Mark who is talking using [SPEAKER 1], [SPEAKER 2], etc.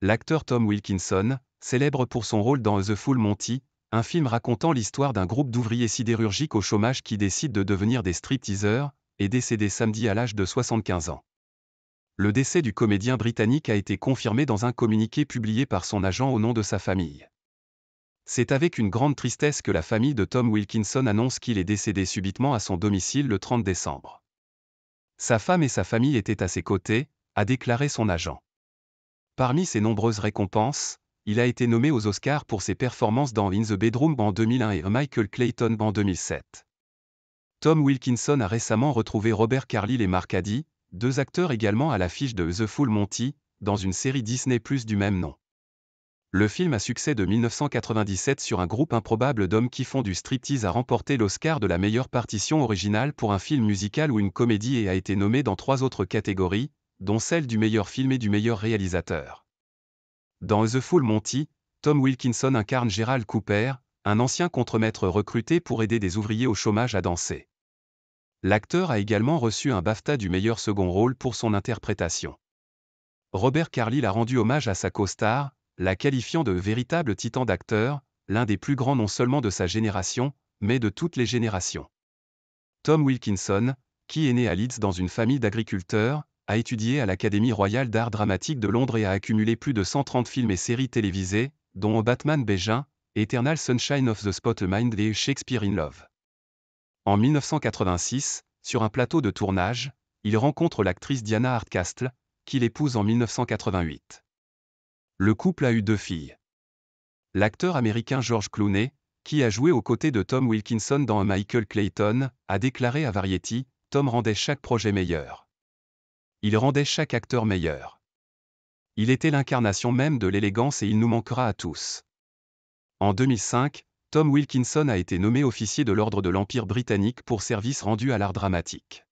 [SPEAKER 1] l'acteur Tom Wilkinson, célèbre pour son rôle dans The Full Monty, un film racontant l'histoire d'un groupe d'ouvriers sidérurgiques au chômage qui décident de devenir des street-teasers, est décédé samedi à l'âge de 75 ans. Le décès du comédien britannique a été confirmé dans un communiqué publié par son agent au nom de sa famille. C'est avec une grande tristesse que la famille de Tom Wilkinson annonce qu'il est décédé subitement à son domicile le 30 décembre. Sa femme et sa famille étaient à ses côtés, a déclaré son agent. Parmi ses nombreuses récompenses, il a été nommé aux Oscars pour ses performances dans In the Bedroom en 2001 et Michael Clayton en 2007. Tom Wilkinson a récemment retrouvé Robert Carlyle et Mark Addy, deux acteurs également à l'affiche de The Full Monty, dans une série Disney Plus du même nom. Le film à succès de 1997 sur un groupe improbable d'hommes qui font du striptease a remporté l'Oscar de la meilleure partition originale pour un film musical ou une comédie et a été nommé dans trois autres catégories, dont celle du meilleur film et du meilleur réalisateur. Dans The Full Monty, Tom Wilkinson incarne Gerald Cooper, un ancien contremaître recruté pour aider des ouvriers au chômage à danser. L'acteur a également reçu un BAFTA du meilleur second rôle pour son interprétation. Robert Carlyle a rendu hommage à sa co-star, la qualifiant de véritable titan d'acteur, l'un des plus grands non seulement de sa génération, mais de toutes les générations. Tom Wilkinson, qui est né à Leeds dans une famille d'agriculteurs, a étudié à l'Académie royale d'art dramatique de Londres et a accumulé plus de 130 films et séries télévisées, dont Batman Bégin, Eternal Sunshine of the Mind et Shakespeare in Love. En 1986, sur un plateau de tournage, il rencontre l'actrice Diana Hardcastle, qu'il épouse en 1988. Le couple a eu deux filles. L'acteur américain George Clooney, qui a joué aux côtés de Tom Wilkinson dans Michael Clayton, a déclaré à Variety Tom rendait chaque projet meilleur il rendait chaque acteur meilleur. Il était l'incarnation même de l'élégance et il nous manquera à tous. En 2005, Tom Wilkinson a été nommé officier de l'Ordre de l'Empire britannique pour service rendu à l'art dramatique.